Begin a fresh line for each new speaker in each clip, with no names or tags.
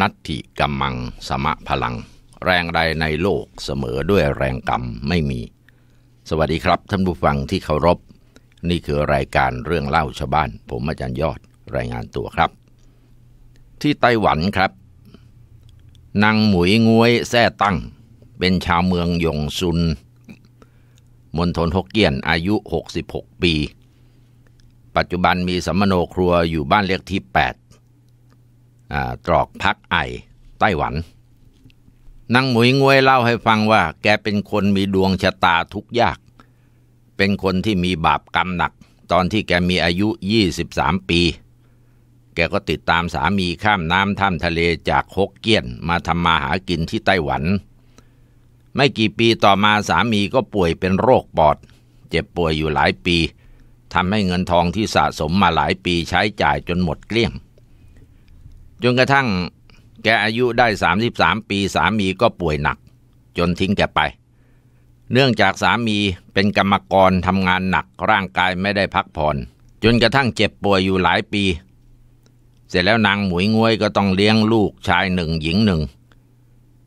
นัตถิกัมมังสมะพลัง แรงใดในโลกเสมอด้วยแรงกรรมไม่มี สวัสดีครับ ท่านผู้ฟังที่เคารพนี่คือรายการเรื่องเล่าชาวบ้าน ผมอาจารย์ยอดรายงานตัวครับ ที่ไต้หวันครับ นางหมุยงวยแท่ตั้ง เป็นชาวเมืองยงซุนมณฑลฮกเกี้ยนอายุ 66 ปี ปัจจุบันมีสัมโนครัวอยู่บ้านเลขที่ 8ตรอกพักไอ ไต้หวันนางหมุยงวยเล่าให้ฟังว่า แกเป็นคนมีดวงชะตาทุกยาก เป็นคนที่มีบาปกรรมหนัก ตอนที่แกมีอายุ23ปี แกก็ติดตามสามีข้ามน้ำท่ามทะเลจากฮกเกี้ยนมาทำมาหากินที่ไต้หวัน ไม่กี่ปีต่อมาสามีก็ป่วยเป็นโรคปอด เจ็บป่วยอยู่หลายปีทำให้เงินทองที่สะสมมาหลายปีใช้จ่ายจนหมดเกลี้ยงจนกระทั่งแกอายุได้ 33 ปีสามีก็ป่วยหนัก จนทิ้งแกไป เนื่องจากสามีเป็นกรรมกรทำงานหนัก ร่างกายไม่ได้พักผ่อนจนกระทั่งเจ็บป่วยอยู่หลายปี เสร็จแล้วนางหมวยงวยก็ต้องเลี้ยงลูกชายหนึ่งหญิงหนึ่ง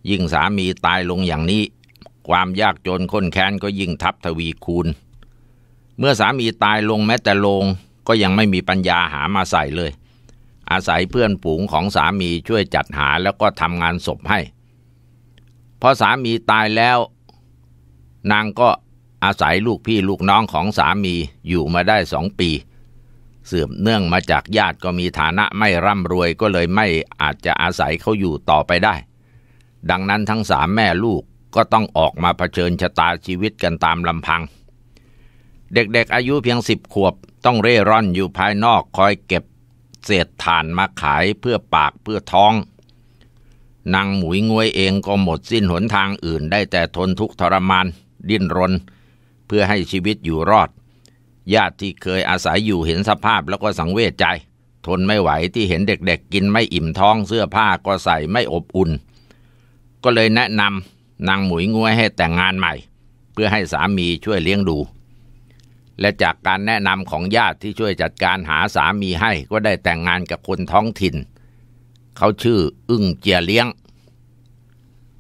ยิ่งสามีตายลงอย่างนี้ ความยากจนค้นแค้นก็ยิ่งทับทวีคูณ เมื่อสามีตายลงแม้แต่ลงก็ยังไม่มีปัญญาหามาใส่เลยอาศัยเพื่อนฝูงของสามีช่วยจัดหาแล้วก็ทำงานศพให้พอสามีตายแล้ว นางก็อาศัยลูกพี่ลูกน้องของสามีอยู่มาได้สองปี เสื่อมเนื่องมาจากญาติก็มีฐานะไม่ร่ำรวยก็เลยไม่อาจจะอาศัยเขาอยู่ต่อไปได้ ดังนั้นทั้งสามแม่ลูกก็ต้องออกมาเผชิญชะตาชีวิตกันตามลำพัง เด็กๆอายุเพียงสิบขวบต้องเร่ร่อนอยู่ภายนอกคอยเก็บเศษฐานมาขายเพื่อปากเพื่อท้อง นางหมุยงวยเองก็หมดสิ้นหนทางอื่นได้แต่ทนทุกข์ทรมานดิ้นรน เพื่อให้ชีวิตอยู่รอด ญาติที่เคยอาศัยอยู่เห็นสภาพแล้วก็สังเวชใจ ทนไม่ไหวที่เห็นเด็กๆกินไม่อิ่มท้อง เสื้อผ้าก็ใส่ไม่อบอุ่น ก็เลยแนะนำนางหมุยงวยให้แต่งงานใหม่เพื่อให้สามีช่วยเลี้ยงดูและจากการแนะนำของญาติที่ช่วยจัดการหาสามีให้ก็ได้แต่งงานกับคนท้องถิ่น เขาชื่ออึ้งเจียเลี้ยง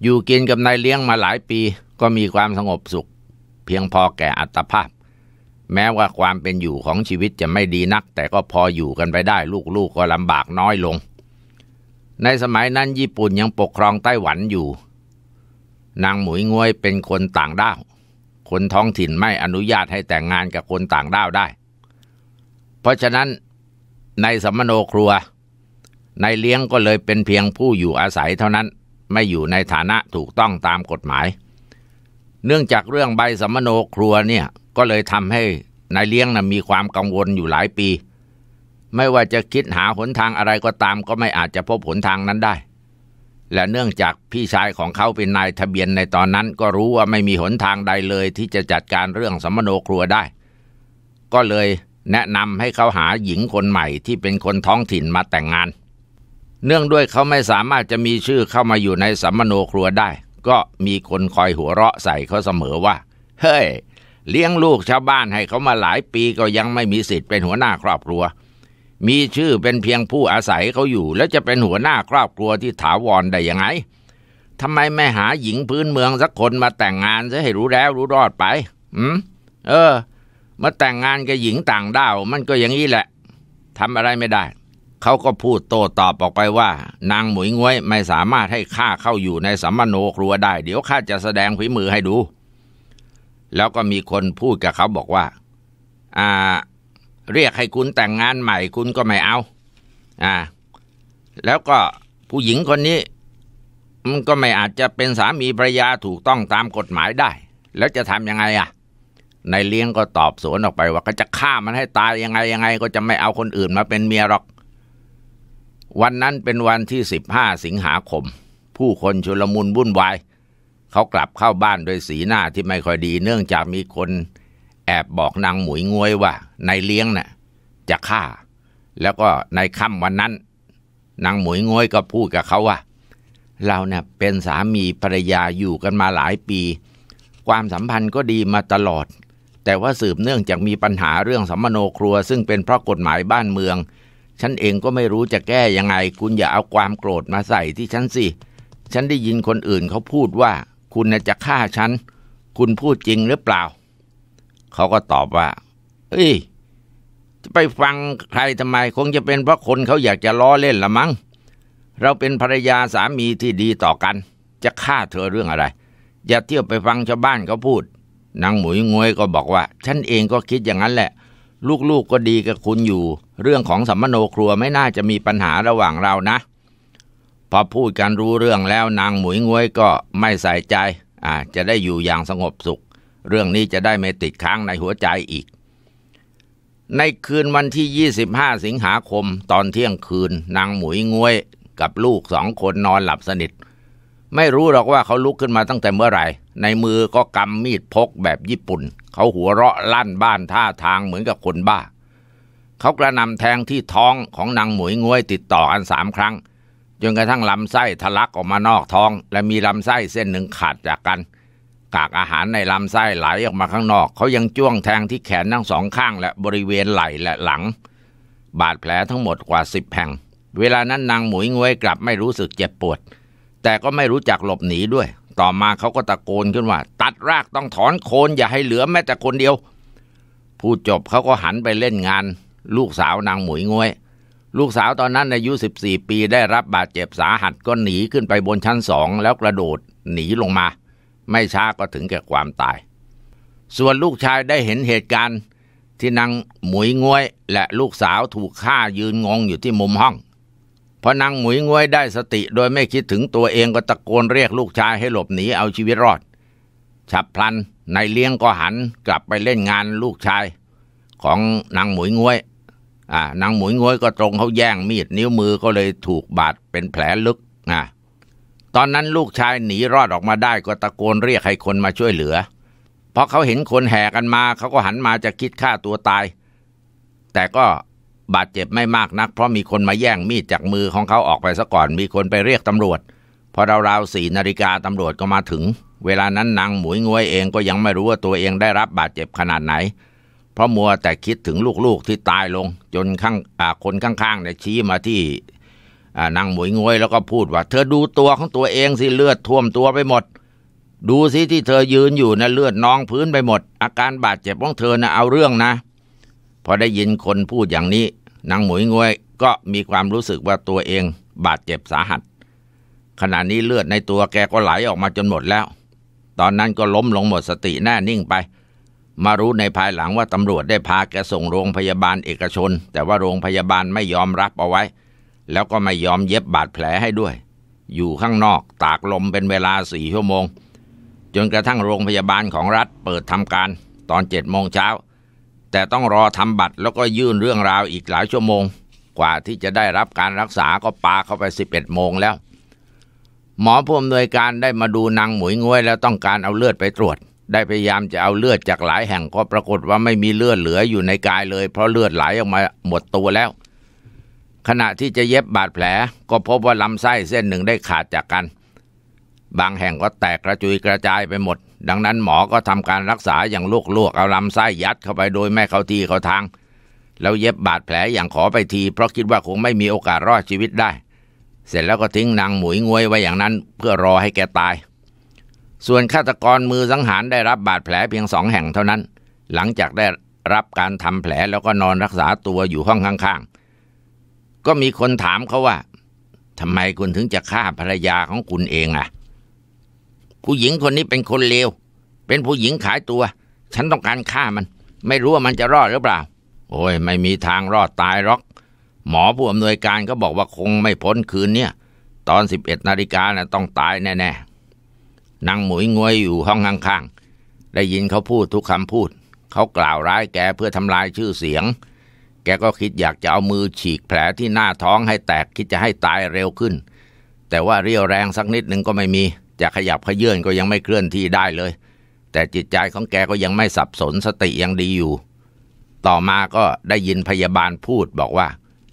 อยู่กินกับนายเลี้ยงมาหลายปี ก็มีความสงบสุขเพียงพอแก่อัตภาพ แม้ว่าความเป็นอยู่ของชีวิตจะไม่ดีนัก แต่ก็พออยู่กันไปได้ลูกๆกก็ลำบากน้อยลง ในสมัยนั้นญี่ปุ่นยังปกครองไต้หวันอยู่ นางหมุยงวยเป็นคนต่างด้าวคนท้องถิ่นไม่อนุญาตให้แต่งงานกับคนต่างด้าวได้ เพราะฉะนั้นในสมโนครัวในเลี้ยงก็เลยเป็นเพียงผู้อยู่อาศัยเท่านั้นไม่อยู่ในฐานะถูกต้องตามกฎหมาย เนื่องจากเรื่องใบสมโนครัวเนี่ยก็เลยทำให้นายเลี้ยงนะมีความกังวลอยู่หลายปี ไม่ว่าจะคิดหาหนทางอะไรก็ตามก็ไม่อาจจะพบหนทางนั้นได้และเนื่องจากพี่ชายของเขาเป็นนายทะเบียนในตอนนั้นก็รู้ว่าไม่มีหนทางใดเลยที่จะจัดการเรื่องสมโนครัวได้ ก็เลยแนะนำให้เขาหาหญิงคนใหม่ที่เป็นคนท้องถิ่นมาแต่งงาน เนื่องด้วยเขาไม่สามารถจะมีชื่อเข้ามาอยู่ในสมโนครัวได้ ก็มีคนคอยหัวเราะใส่เขาเสมอว่า เฮ้ยเลี้ยงลูกชาวบ้านให้เขามาหลายปีก็ยังไม่มีสิทธิ์เป็นหัวหน้าครอบครัวมีชื่อเป็นเพียงผู้อาศัยเขาอยู่ แล้วจะเป็นหัวหน้าครอบครัวที่ถาวรได้ยังไง ทำไมไม่หาหญิงพื้นเมืองสักคนมาแต่งงานซะให้รู้แล้วรู้รอดไป อืมเออ มาแต่งงานกับหญิงต่างด้าวมันก็อย่างนี้แหละ ทำอะไรไม่ได้ เขาก็พูดโต้ตอบออกไปว่านางหมวยงวยไม่สามารถให้ข้าเข้าอยู่ในสัมมโนครัวได้ เดี๋ยวข้าจะแสดงฝีมือให้ดู แล้วก็มีคนพูดกับเขาบอกว่า อ่าเรียกให้คุณแต่งงานใหม่คุณก็ไม่เอา อ่า แล้วก็ผู้หญิงคนนี้มันก็ไม่อาจจะเป็นสามีภรรยาถูกต้องตามกฎหมายได้ แล้วจะทำยังไงอ่ะ นายเลี้ยงก็ตอบสวนออกไปว่าก็จะฆ่ามันให้ตายยังไงยังไง ก็จะไม่เอาคนอื่นมาเป็นเมียหรอก วันนั้นเป็นวันที่สิบห้าสิงหาคมผู้คนชุลมุนวุ่นวายเขากลับเข้าบ้านด้วยสีหน้าที่ไม่ค่อยดี เนื่องจากมีคนแอบบอกนางหมวยงวยว่านายเลี้ยงนะ่ะจะฆ่า แล้วก็ในค่ำวันนั้น นางหมวยงวยก็พูดกับเขาว่าเราเนี่ยเป็นสามีภรรยาอยู่กันมาหลายปี ความสัมพันธ์ก็ดีมาตลอด แต่ว่าสืบเนื่องจากมีปัญหาเรื่องสัมมโนครัวซึ่งเป็นเพราะกฎหมายบ้านเมือง ฉันเองก็ไม่รู้จะแก้ยังไง คุณอย่าเอาความโกรธมาใส่ที่ฉันสิ ฉันได้ยินคนอื่นเขาพูดว่า คุณจะฆ่าฉันคุณพูดจริงหรือเปล่าเขาก็ตอบว่าเอ้ย จะไปฟังใครทำไมคงจะเป็นเพราะคนเขาอยากจะล้อเล่นละมั้ง เราเป็นภรรยาสามีที่ดีต่อกัน จะฆ่าเธอเรื่องอะไร อย่าเที่ยวไปฟังชาวบ้านเขาพูด นางหมุยงวยก็บอกว่า ฉันเองก็คิดอย่างนั้นแหละ ลูกๆกก็ดีกับคุณอยู่ เรื่องของสัมมโนครัวไม่น่าจะมีปัญหาระหว่างเรานะ พอพูดกันรู้เรื่องแล้ว นางหมุยงวยก็ไม่ใส่ใจ อ่า จะได้อยู่อย่างสงบสุขเรื่องนี้จะได้ไม่ติดค้างในหัวใจอีก ในคืนวันที่ 25 สิงหาคม ตอนเที่ยงคืน นางหมวยงวย กับลูกสองคนนอนหลับสนิท ไม่รู้หรอกว่าเขาลุกขึ้นมาตั้งแต่เมื่อไหร่ ในมือก็กำมีดพกแบบญี่ปุ่น เขาหัวเราะลั่นบ้านท่าทางเหมือนกับคนบ้า เขากระนำแทงที่ท้องของนางหมวยงวย ติดต่อกันสามครั้ง จนกระทั่งลำไส้ทะลักออกมานอกท้อง และมีลำไส้เส้นหนึ่งขาดจากกันกากอาหารในลำไส้ไหลออกมาข้างนอก เขายังจ้วงแทงที่แขนทั้งสองข้างและบริเวณไหล่และหลัง บาดแผลทั้งหมดกว่าสิบแห่งเวลานั้นนางหมวยงวยกลับไม่รู้สึกเจ็บปวด แต่ก็ไม่รู้จักหลบหนีด้วย ต่อมาเขาก็ตะโกนขึ้นว่า ตัดรากต้องถอนโคนอย่าให้เหลือแม้แต่คนเดียว พูดจบเขาก็หันไปเล่นงาน ลูกสาวนางหมวยงวย ลูกสาวตอนนั้นอายุ14 ปีได้รับบาดเจ็บสาหัสก็หนีขึ้นไปบนชั้นสองแล้วกระโดด หนีลงมาไม่ช้าก็ถึงแก่ความตาย ส่วนลูกชายได้เห็นเหตุการณ์ที่นางหมุยงวยและลูกสาวถูกฆ่ายืนงงอยู่ที่มุมห้องพอนางหมุยงวยได้สติโดยไม่คิดถึงตัวเองก็ตะโกนเรียกลูกชายให้หลบหนี เอาชีวิตรอด ฉับพลันนายเลี้ยงก็หันกลับไปเล่นงานลูกชาย ของนางหมุยงวยอ่านางหมุยงวยก็ตรงเขาแย่งมีดนิ้วมือก็เลยถูกบาดเป็นแผลลึกอ่าตอนนั้นลูกชายหนีรอดออกมาได้ก็ตะโกนเรียกให้คนมาช่วยเหลือ เพราะเขาเห็นคนแห่กันมา เขาก็หันมาจะคิดฆ่าตัวตาย แต่ก็บาดเจ็บไม่มากนัก เพราะมีคนมาแย่งมีดจากมือของเขาออกไปซะก่อน มีคนไปเรียกตำรวจพอราวๆสี่นาฬิกาตำรวจก็มาถึง เวลานั้นนางหมวยงวยเองก็ยังไม่รู้ว่าตัวเองได้รับบาดเจ็บขนาดไหน เพราะมัวแต่คิดถึงลูกๆที่ตายลง จนข้างคนข้างๆเนี่ยชี้มาที่นั่งหมวยงวยแล้วก็พูดว่าเธอดูตัวของตัวเองสิเลือดท่วมตัวไปหมด ดูสิที่เธอยืนอยู่นะเลือดนองพื้นไปหมด อาการบาดเจ็บของเธอนะเอาเรื่องนะพอได้ยินคนพูดอย่างนี้นางหมวยงวยก็มีความรู้สึกว่าตัวเองบาดเจ็บสาหัส ขณะนี้เลือดในตัวแกก็ไหลออกมาจนหมดแล้ว ตอนนั้นก็ล้มลงหมดสติแน่นิ่งไป มารู้ในภายหลังว่าตำรวจได้พาแกส่งโรงพยาบาลเอกชน แต่ว่าโรงพยาบาลไม่ยอมรับเอาไว้แล้วก็ไม่ยอมเย็บบาดแผลให้ด้วย อยู่ข้างนอกตากลมเป็นเวลาสี่ชั่วโมง จนกระทั่งโรงพยาบาลของรัฐเปิดทำการตอนเจ็ดโมงเช้า แต่ต้องรอทำบัตรแล้วก็ยื่นเรื่องราวอีกหลายชั่วโมง กว่าที่จะได้รับการรักษาก็ปาเข้าไปสิบเอ็ดโมงแล้ว หมอผู้อำนวยการได้มาดูนางหมวยงวยแล้วต้องการเอาเลือดไปตรวจ ได้พยายามจะเอาเลือดจากหลายแห่งก็ปรากฏว่าไม่มีเลือดเหลืออยู่ในกายเลย เพราะเลือดไหลออกมาหมดตัวแล้วขณะที่จะเย็บบาดแผลก็พบว่าลำไส้เส้นหนึ่งได้ขาดจากกัน บางแห่งก็แตกกระจุยกระจายไปหมด ดังนั้นหมอก็ทำการรักษาอย่างลวกๆเอาลำไส้ยัดเข้าไปโดยไม่เข้าที่เข้าทางแล้วเย็บบาดแผลอย่างขอไปทีเพราะคิดว่าคงไม่มีโอกาสรอดชีวิตได้ เสร็จแล้วก็ทิ้งนางหมุยงวยไว้อย่างนั้นเพื่อรอให้แกตาย ส่วนฆาตกรมือสังหารได้รับบาดแผลเพียงสองแห่งเท่านั้น หลังจากได้รับการทำแผลแล้วก็นอนรักษาตัวอยู่ห้องข้างๆก็มีคนถามเขาว่าทำไมคุณถึงจะฆ่าภรรยาของคุณเองอ่ะผู้หญิงคนนี้เป็นคนเลวเป็นผู้หญิงขายตัว ฉันต้องการฆ่ามัน ไม่รู้ว่ามันจะรอดหรือเปล่า โอ้ยไม่มีทางรอดตายหรอก หมอผู้อำนวยการก็บอกว่าคงไม่พ้นคืนเนี่ยตอนสิบเอ็ดนาฬิกานะต้องตายแน่ๆนางหมุยงวยอยู่ห้องข้างๆได้ยินเขาพูดทุกคำพูดเขากล่าวร้ายแกเพื่อทำลายชื่อเสียงแกก็คิดอยากจะเอามือฉีกแผลที่หน้าท้องให้แตกคิดจะให้ตายเร็วขึ้น แต่ว่าเรียวแรงสักนิดหนึ่งก็ไม่มีจะขยับขยื่นก็ยังไม่เคลื่อนที่ได้เลย แต่จิตใจของแกก็ยังไม่สับสนสติยังดีอยู่ ต่อมาก็ได้ยินพยาบาลพูดบอกว่า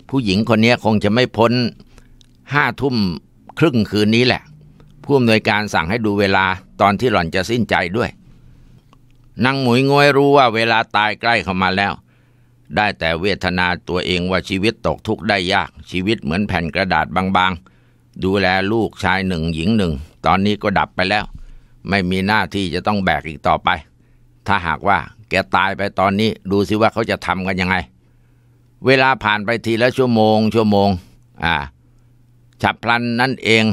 ผู้หญิงคนนี้คงจะไม่พ้นห้าทุ่มครึ่งคืนนี้แหละ ผู้อำนวยการสั่งให้ดูเวลาตอนที่หล่อนจะสิ้นใจด้วยนางหมุยงวยรู้ว่า เวลาตายใกล้เข้ามาแล้วได้แต่เวทนาตัวเองว่าชีวิตตกทุกข์ได้ยาก ชีวิตเหมือนแผ่นกระดาษบางๆ ดูแลลูกชายหนึ่งหญิงหนึ่งตอนนี้ก็ดับไปแล้ว ไม่มีหน้าที่จะต้องแบกอีกต่อไป ถ้าหากว่าแกตายไปตอนนี้ ดูซิว่าเขาจะทำกันยังไง เวลาผ่านไปทีละชั่วโมง ชั่วโมงอ่าฉับพลันนั่นเอง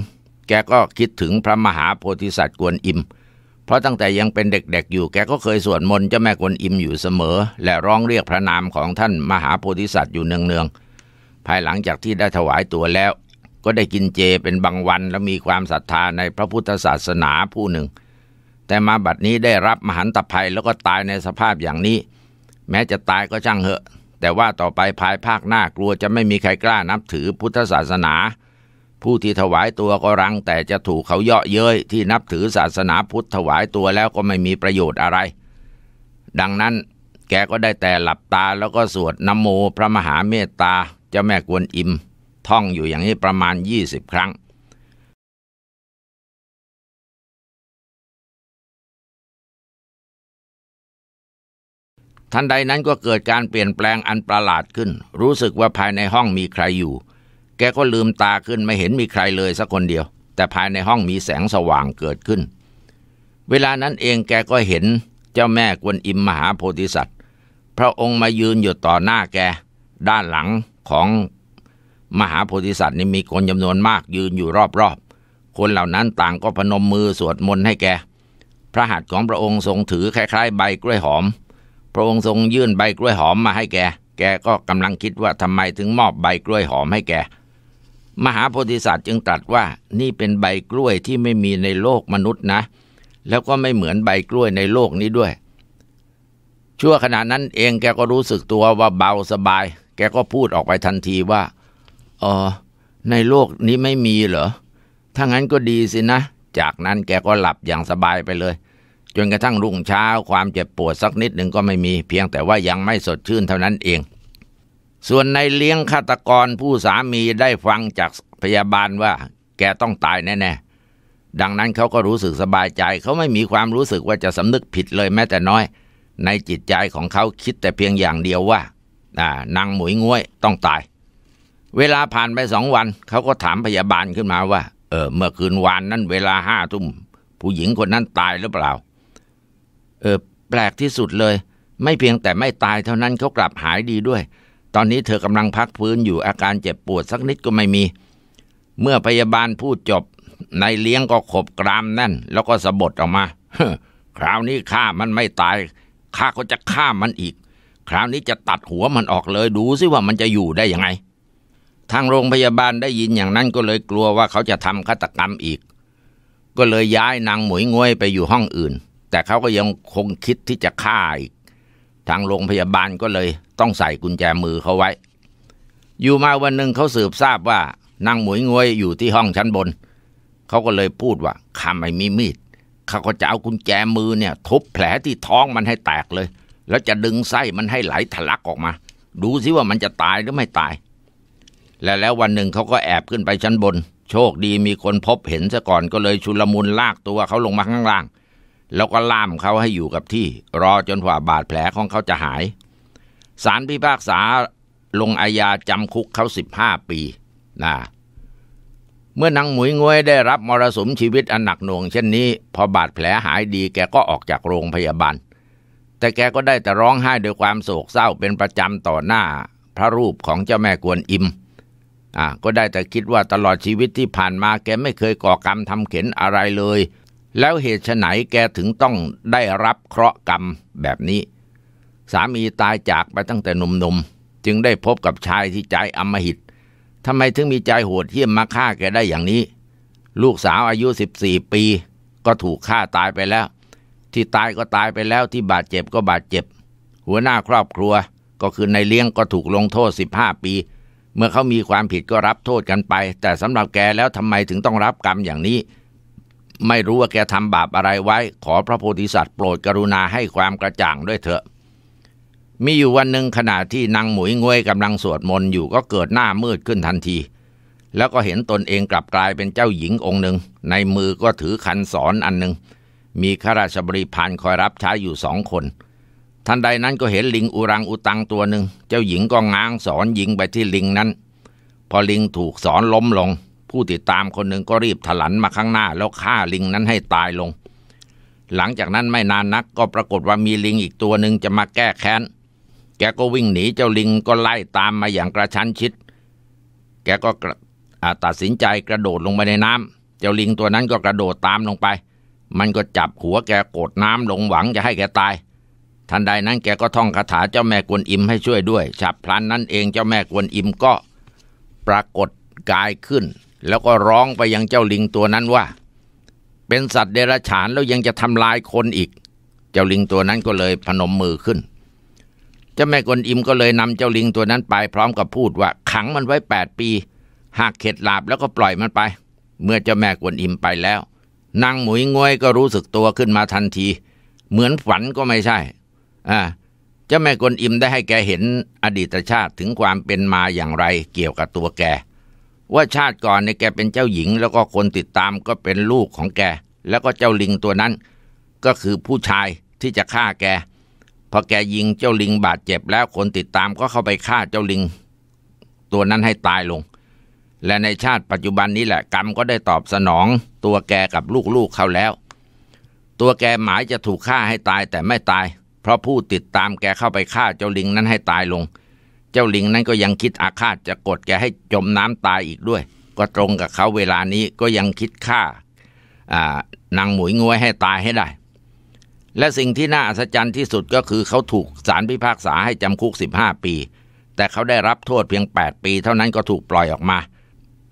แกก็คิดถึงพระมหาโพธิสัตว์กวนอิมเพราะตั้งแต่ยังเป็นเด็กๆ อยู่แกก็เคยสวดมนต์เจ้าแม่กวนอิมอยู่เสมอ และร้องเรียกพระนามของท่านมหาโพธิสัตว์อยู่เนือง ๆ ภายหลังจากที่ได้ถวายตัวแล้ว ก็ได้กินเจเป็นบางวัน และมีความศรัทธาในพระพุทธศาสนาผู้หนึ่ง แต่มาบัดนี้ได้รับมหันตภัยแล้วก็ตายในสภาพอย่างนี้ แม้จะตายก็ช่างเหอะ แต่ว่าต่อไปภายภาคหน้ากลัวจะไม่มีใครกล้านับถือพุทธศาสนาผู้ที่ถวายตัวก็รังแต่จะถูกเขาเยาะเย้ย ที่นับถือศาสนาพุทธถวายตัวแล้วก็ไม่มีประโยชน์อะไร ดังนั้นแกก็ได้แต่หลับตาแล้วก็สวดนโมพระมหาเมตตาเจ้าแม่กวนอิม ท่องอยู่อย่างนี้ประมาณ 20 ครั้ง ทันใดนั้นก็เกิดการเปลี่ยนแปลงอันประหลาดขึ้น รู้สึกว่าภายในห้องมีใครอยู่แกก็ลืมตาขึ้นไม่เห็นมีใครเลยสักคนเดียว แต่ภายในห้องมีแสงสว่างเกิดขึ้น เวลานั้นเองแกก็เห็นเจ้าแม่กวนอิมมหาโพธิสัตว์พระองค์มายืนอยู่ต่อหน้าแก ด้านหลังของมหาโพธิสัตว์นี่มีคนจำนวนมากยืนอยู่รอบๆ คนเหล่านั้นต่างก็พนมมือสวดมนต์ให้แกพระหัตถ์ของพระองค์ทรงถือคล้ายๆใบกล้วยหอม พระองค์ทรงยื่นใบกล้วยหอมมาให้แกแกก็กำลังคิดว่าทำไมถึงมอบใบกล้วยหอมให้แกมหาโพธิสัตว์จึงตรัสว่านี่เป็นใบกล้วยที่ไม่มีในโลกมนุษย์นะ แล้วก็ไม่เหมือนใบกล้วยในโลกนี้ด้วย ชั่วขณะนั้นเองแกก็รู้สึกตัวว่าเบาสบาย แกก็พูดออกไปทันทีว่าอ๋อในโลกนี้ไม่มีเหรอถ้างั้นก็ดีสินะจากนั้นแกก็หลับอย่างสบายไปเลย จนกระทั่งรุ่งเช้าความเจ็บปวดสักนิดหนึ่งก็ไม่มี เพียงแต่ว่ายังไม่สดชื่นเท่านั้นเองส่วนในเลี้ยงฆาตกรผู้สามีได้ฟังจากพยาบาลว่า แกต้องตายแน่ๆ ดังนั้นเขาก็รู้สึกสบายใจ เขาไม่มีความรู้สึกว่าจะสำนึกผิดเลย แม้แต่น้อย ในจิตใจของเขาคิดแต่เพียงอย่างเดียวว่านางหมวยง้วยต้องตาย เวลาผ่านไปสองวันเขาก็ถามพยาบาลขึ้นมาว่า เออเมื่อคืนวานนั้นเวลาห้าทุ่มผู้หญิงคนนั้นตายหรือเปล่า เออ แปลกที่สุดเลย ไม่เพียงแต่ไม่ตายเท่านั้นเขากลับหายดีด้วยตอนนี้เธอกำลังพักฟื้นอยู่อาการเจ็บปวดสักนิดก็ไม่มี เมื่อพยาบาลพูดจบนายเลี้ยงก็ขบกรามนั่น แล้วก็สะบดออกมาคราวนี้ข้ามันไม่ตายข้าก็จะฆ่ามันอีก คราวนี้จะตัดหัวมันออกเลย ดูสิว่ามันจะอยู่ได้ยังไง ทางโรงพยาบาลได้ยินอย่างนั้นก็เลยกลัวว่าเขาจะทำฆาตกรรมอีก ก็เลยย้ายนางหมวยงวยไปอยู่ห้องอื่น แต่เขาก็ยังคงคิดที่จะฆ่าอีกทางโรงพยาบาลก็เลยต้องใส่กุญแจมือเขาไว้ อยู่มาวันหนึ่งเขาสืบทราบว่านางหมวยงวยอยู่ที่ห้องชั้นบน เขาก็เลยพูดว่าข้าไม่มีมีดข้าก็จะเอากุญแจมือเนี่ยทุบแผลที่ท้องมันให้แตกเลย แล้วจะดึงไส้มันให้ไหลทะลักออกมา ดูสิว่ามันจะตายหรือไม่ตาย และแล้ววันหนึ่งเขาก็แอบขึ้นไปชั้นบน โชคดีมีคนพบเห็นซะก่อนก็เลยชุลมุนลากตัวเขาลงมาข้างล่าง แล้วก็ล่ามเขาให้อยู่กับที่ รอจนกว่าบาดแผลของเขาจะหายศาลพิพากษาลงอาญาจำคุกเขาสิบห้าปีนะเมื่อนางหมุยงวยได้รับมรสุมชีวิตอันหนักหน่วง เช่นนี้ พอบาดแผลหายดีแกก็ออกจากโรงพยาบาลแต่แกก็ได้แต่ร้องไห้ด้วยความโศกเศร้าเป็นประจำต่อหน้า พระรูปของเจ้าแม่กวนอิม อ่า ก็ได้แต่คิดว่าตลอดชีวิตที่ผ่านมาแกไม่เคยก่อกรรมทำเข็นอะไรเลย แล้วเหตุไฉนแกถึงต้องได้รับเคราะห์กรรมแบบนี้สามีตายจากไปตั้งแต่ หนุ่ม ๆ จึงได้พบกับชายที่ใจอมหิตทำไมถึงมีใจโหดเหี้ยมมาฆ่าแกได้อย่างนี้ ลูกสาวอายุ 14 ปี ก็ถูกฆ่าตายไปแล้ว ที่ตายก็ตายไปแล้วที่บาดเจ็บก็บาดเจ็บ หัวหน้าครอบครัว ก็คือในเลี้ยงก็ถูก ลงโทษ 15 ปี เมื่อเขามีความผิดก็รับโทษกันไป แต่สำหรับแกแล้วทำไมถึงต้องรับกรรมอย่างนี้ ไม่รู้ว่าแกทำบาปอะไรไว้ ขอพระโพธิสัตว์โปรดกรุณาให้ความกระจ่างด้วยเถอะมีอยู่วันหนึ่งขณะที่นางหมวยงวยกำลังสวดมนต์อยู่ก็เกิดหน้ามืดขึ้นทันที แล้วก็เห็นตนเองกลับกลายเป็นเจ้าหญิงองค์หนึ่งในมือก็ถือขันศออันหนึ่ง มีข้าราชบริพารคอยรับใช้อยู่สองคน ทันใดนั้นก็เห็นลิงอุรังอุตังตัวหนึ่งเจ้าหญิงก็ง้างสอนยิงไปที่ลิงนั้น พอลิงถูกสอนล้มลงผู้ติดตามคนหนึ่งก็รีบถลันมาข้างหน้าแล้วฆ่าลิงนั้นให้ตายลง หลังจากนั้นไม่นานนักก็ปรากฏว่ามีลิงอีกตัวหนึ่งจะมาแก้แค้นแกก็วิ่งหนีเจ้าลิงก็ไล่ตามมาอย่างกระชั้นชิด แกก็ตัดสินใจกระโดดลงไปในน้ำ เจ้าลิงตัวนั้นก็กระโดดตามลงไป มันก็จับหัวแกกดน้ำลงหวังจะให้แกตาย ทันใดนั้นแกก็ท่องคาถาเจ้าแม่กวนอิมให้ช่วยด้วย ฉับพลันนั้น เองเจ้าแม่กวนอิมก็ปรากฏกายขึ้น แล้วก็ร้องไปยังเจ้าลิงตัวนั้นว่า เป็นสัตว์เดรัจฉานแล้วยังจะทำลายคนอีก เจ้าลิงตัวนั้นก็เลยพนมมือขึ้นเจ้าแม่กวนอิมก็เลยนำเจ้าลิงตัวนั้นไปพร้อมกับพูดว่า ขังมันไว้8ปี หากเข็ดหลาบแล้วก็ปล่อยมันไป เมื่อเจ้าแม่กวนอิมไปแล้วนางหมุยงวยก็รู้สึกตัวขึ้นมาทันที เหมือนฝันก็ไม่ใช่อ่าเจ้าแม่กวนอิมได้ให้แกเห็นอดีตชาติถึงความเป็นมาอย่างไร เกี่ยวกับตัวแกว่าชาติก่อนเนี่ยแกเป็นเจ้าหญิง แล้วก็คนติดตามก็เป็นลูกของแกแล้วก็เจ้าลิงตัวนั้น ก็คือผู้ชายที่จะฆ่าแกพอแกยิงเจ้าลิงบาดเจ็บแล้วคนติดตามก็เข้าไปฆ่าเจ้าลิง ตัวนั้นให้ตายลง และในชาติปัจจุบันนี้แหละ กรรมก็ได้ตอบสนอง ตัวแกกับลูกๆเขาแล้ว ตัวแกหมายจะถูกฆ่าให้ตายแต่ไม่ตาย เพราะผู้ติดตามแกเข้าไปฆ่าเจ้าลิงนั้นให้ตายลง เจ้าลิงนั้นก็ยังคิดอาฆาตจะกดแกให้จมน้ำตายอีกด้วย ก็ตรงกับเขาเวลานี้ก็ยังคิดฆ่านางหมวยงวยให้ตายให้ได้และสิ่งที่น่าอัศจรรย์ที่สุดก็คือเขาถูกสารพิพากษาให้จำคุก 15 ปี แต่เขาได้รับโทษเพียง 8 ปีเท่านั้นก็ถูกปล่อยออกมา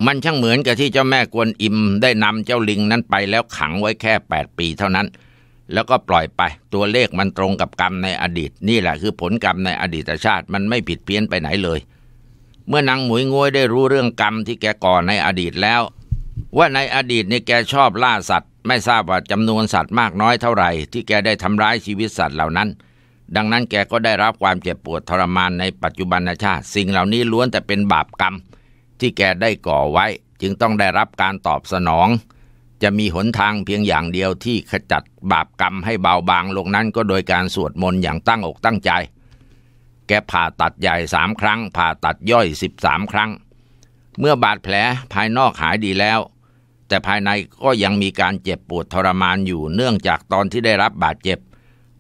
มันช่างเหมือนกับที่เจ้าแม่กวนอิมได้นำเจ้าลิงนั้นไปแล้วขังไว้แค่ 8 ปีเท่านั้น แล้วก็ปล่อยไปตัวเลขมันตรงกับกรรมในอดีตนี่แหละคือผลกรรมในอดีตชาติมันไม่ผิดเพี้ยนไปไหนเลย เมื่อนางหมวยงวยได้รู้เรื่องกรรมที่แกก่อในอดีตแล้วว่าในอดีตนีแกชอบล่าสัตว์ ไม่ทราบว่าจำนวนสัตว์มากน้อยเท่าไหร่ที่แกได้ทำร้ายชีวิตสัตว์เหล่านั้น ดังนั้นแกก็ได้รับความเจ็บปวดทรมานในปัจจุบันชาติ สิ่งเหล่านี้ล้วนแต่เป็นบาปกรรมที่แกได้ก่อไว้ จึงต้องได้รับการตอบสนอง จะมีหนทางเพียงอย่างเดียวที่ขจัดบาปกรรมให้เบาบางลงนั้นก็โดยการสวดมนต์อย่างตั้งอกตั้งใจ แกผ่าตัดใหญ่สามครั้ง ผ่าตัดย่อยสิบามครั้ง เมื่อบาดแผลภายนอกหายดีแล้วแต่ภายในก็ยังมีการเจ็บปวดทรมานอยู่เนื่องจากตอนที่ได้รับบาดเจ็บ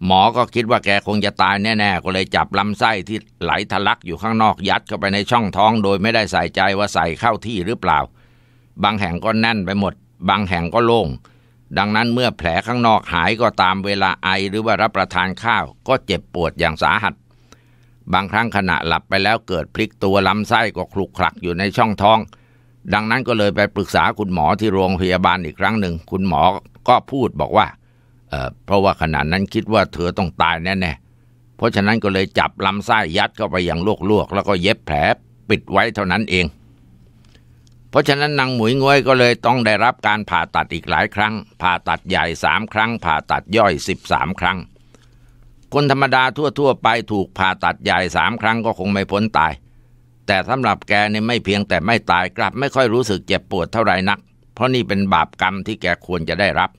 หมอก็คิดว่าแกคงจะตายแน่ๆ ก็เลยจับลำไส้ที่ไหลทะลักอยู่ข้างนอกยัดเข้าไปในช่องท้อง โดยไม่ได้ใส่ใจว่าใส่เข้าที่หรือเปล่า บางแห่งก็แน่นไปหมด บางแห่งก็โล่ง ดังนั้นเมื่อแผลข้างนอกหายก็ตามเวลาไอหรือว่ารับประทานข้าว ก็เจ็บปวดอย่างสาหัส บางครั้งขณะหลับไปแล้วเกิดพลิกตัวลำไส้ก็คลุกคลักอยู่ในช่องท้องดังนั้นก็เลยไปปรึกษาคุณหมอที่โรงพยาบาลอีกครั้งหนึ่ง คุณหมอก็พูดบอกว่าเเพราะว่าขณะนั้นคิดว่าเธอต้องตายแน่ๆ เพราะฉะนั้นก็เลยจับลำไส้ยัดเข้าไปอย่างลวกๆแล้วก็เย็บแผลปิดไว้เท่านั้นเอง เพราะฉะนั้นนางหมุยงวยก็เลยต้องได้รับการผ่าตัดอีกหลายครั้ง ผ่าตัดใหญ่สามครั้ง ผ่าตัดย่อยสิบสามครั้ง คนธรรมดาทั่วๆ ไปถูกผ่าตัดใหญ่สามครั้ง ก็คงไม่พ้นตายแต่สำหรับแกนี่ไม่เพียงแต่ไม่ตายกลับไม่ค่อยรู้สึกเจ็บปวดเท่าไรนัก เพราะนี่เป็นบาปกรรมที่แกควรจะได้รับ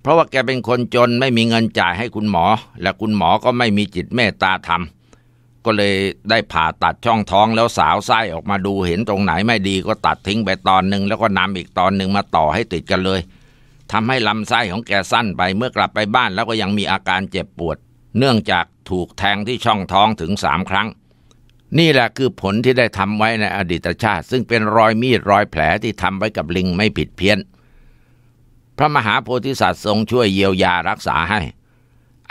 เพราะว่าแกเป็นคนจนไม่มีเงินจ่ายให้คุณหมอ และคุณหมอก็ไม่มีจิตเมตตาธรรมก็เลยได้ผ่าตัดช่องท้องแล้วสาวไส้ออกมาดูเห็นตรงไหนไม่ดีก็ตัดทิ้งไปตอนหนึ่งแล้วก็นำอีกตอนหนึ่งมาต่อให้ติดกันเลยทำให้ลำไส้ของแกสั้นไปเมื่อกลับไปบ้านแล้วก็ยังมีอาการเจ็บปวด เนื่องจากถูกแทงที่ช่องท้องถึงสามครั้งนี่แหละคือผลที่ได้ทำไว้ในอดีตชาติ ซึ่งเป็นรอยมีดรอยแผลที่ทำไว้กับลิงไม่ผิดเพี้ยน พระมหาโพธิสัตว์ทรงช่วยเยียวยารักษาให้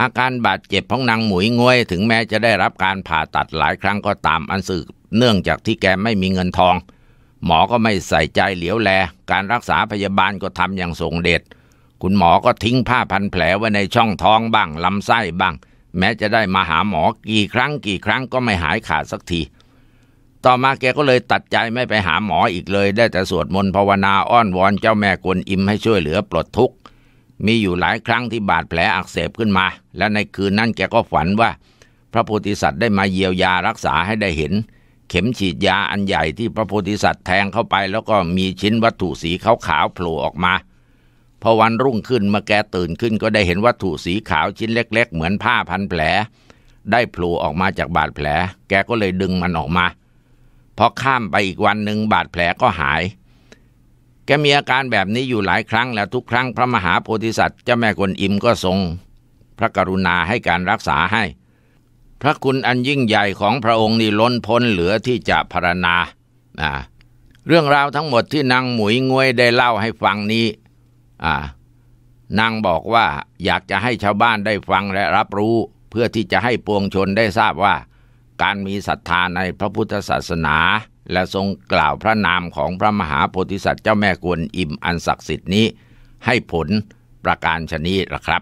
อาการบาดเจ็บของนางหมวยงวยถึงแม้จะได้รับการผ่าตัดหลายครั้งก็ตามอันสืบเนื่องจากที่แกไม่มีเงินทอง หมอก็ไม่ใส่ใจเหลียวแล การรักษาพยาบาลก็ทำอย่างทรงเดชคุณหมอก็ทิ้งผ้าพันแผลไว้ในช่องท้องบ้างลำไส้บ้างแม้จะได้มาหาหมอกี่ครั้งกี่ครั้งก็ไม่หายขาดสักที ต่อมาแกก็เลยตัดใจไม่ไปหาหมออีกเลย ได้แต่สวดมนต์ภาวนาอ้อนวอนเจ้าแม่กวนอิมให้ช่วยเหลือปลดทุกข์ มีอยู่หลายครั้งที่บาดแผลอักเสบขึ้นมา และในคืนนั้นแกก็ฝันว่า พระโพธิสัตว์ได้มาเยียวยารักษาให้ได้เห็น เข็มฉีดยาอันใหญ่ที่พระโพธิสัตว์แทงเข้าไป แล้วก็มีชิ้นวัตถุสีขาวๆโผล่ออกมาพอวันรุ่งขึ้นเมื่อแกตื่นขึ้นก็ได้เห็นวัตถุสีขาวชิ้นเล็กๆ เหมือนผ้าพันแผลได้พลูออกมาจากบาดแผล แกก็เลยดึงมันออกมา พอข้ามไปอีกวันหนึ่งบาดแผลก็หาย แกมีอาการแบบนี้อยู่หลายครั้ง แล้วทุกครั้งพระมหาโพธิสัตว์เจ้าแม่กวนอิมก็ทรง พระกรุณาให้การรักษาให้ พระคุณอันยิ่งใหญ่ของพระองค์นี่ล้นพ้นเหลือที่จะพรรณนาเรื่องราวทั้งหมดที่นางหมุยงวยได้เล่าให้ฟังนี้านางบอกว่าอยากจะให้ชาวบ้านได้ฟังและรับรู้เพื่อที่จะให้ปวงชนได้ทราบว่าการมีศรัทธาในพระพุทธศาสนาและทรงกล่าวพระนามของพระมหาโพธิสัตว์เจ้าแม่กวนอิมอันศักดิ์สิทธิ์นี้ให้ผลประการชนีละครับ